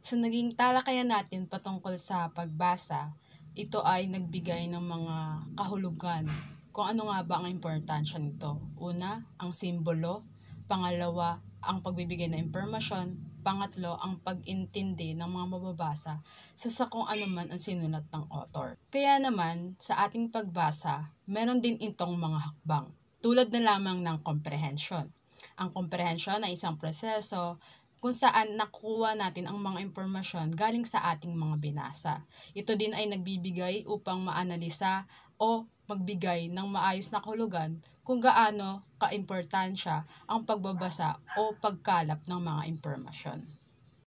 Sa naging talakayan natin patungkol sa pagbasa, ito ay nagbigay ng mga kahulugan kung ano nga ba ang importansya nito. Una, ang simbolo. Pangalawa, ang pagbibigay ng impormasyon. Pangatlo, ang pag-intindi ng mga mababasa sa sa kung ano man ang sinulat ng author. Kaya naman, sa ating pagbasa, meron din itong mga hakbang, tulad na lamang ng comprehension. Ang comprehension ay isang proseso kung saan nakuha natin ang mga impormasyon galing sa ating mga binasa. Ito din ay nagbibigay upang maanalisa o magbigay ng maayos na kulugan kung gaano kaimportansya ang pagbabasa o pagkalap ng mga impormasyon.